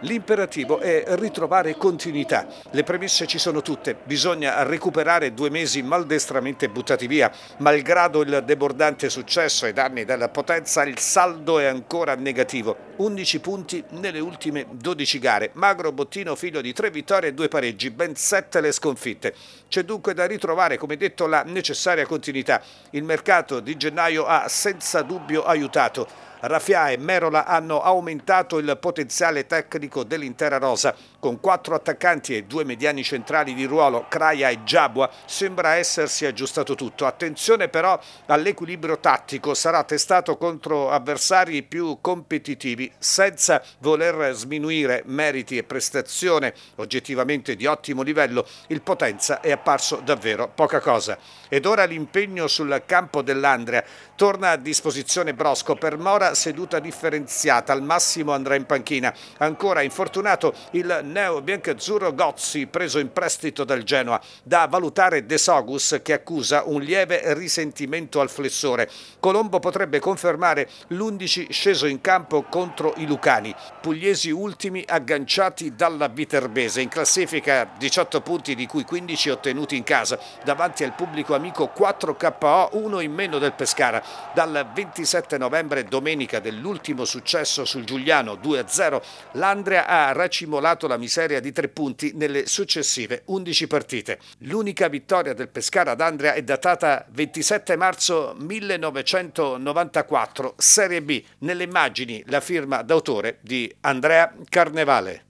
L'imperativo è ritrovare continuità. Le premesse ci sono tutte. Bisogna recuperare due mesi maldestramente buttati via. Malgrado il debordante successo ed danni della potenza, il saldo è ancora negativo. 11 punti nelle ultime 12 gare. Magro Bottino figlio di 3 vittorie e 2 pareggi, ben 7 le sconfitte. C'è dunque da ritrovare, come detto, la necessaria continuità. Il mercato di gennaio ha senza dubbio aiutato. Raffia e Merola hanno aumentato il potenziale tecnico dell'intera rosa. Con quattro attaccanti e due mediani centrali di ruolo, Craia e Giabua, sembra essersi aggiustato tutto. Attenzione però all'equilibrio tattico, sarà testato contro avversari più competitivi, senza voler sminuire meriti e prestazione oggettivamente di ottimo livello, il Potenza è apparso davvero poca cosa. Ed ora l'impegno sul campo dell'Andrea. Torna a disposizione Brosco per Mora seduta differenziata, al massimo andrà in panchina. Ancora infortunato il neo biancazzurro Gozzi, preso in prestito dal Genoa. Da valutare De Sogus che accusa un lieve risentimento al flessore. Colombo potrebbe confermare l'11 sceso in campo contro i Lucani. Pugliesi ultimi agganciati dalla Viterbese. In classifica 18 punti di cui 15 ottenuti in casa. Davanti al pubblico amico 4 KO, 1 in meno del Pescara. Dal 27 novembre domenica domenica dell'ultimo successo sul Giuliano 2-0, l'Andrea ha racimolato la miseria di tre punti nelle successive 11 partite. L'unica vittoria del Pescara ad Andrea è datata 27 marzo 1994, Serie B. Nelle immagini la firma d'autore di Andrea Carnevale.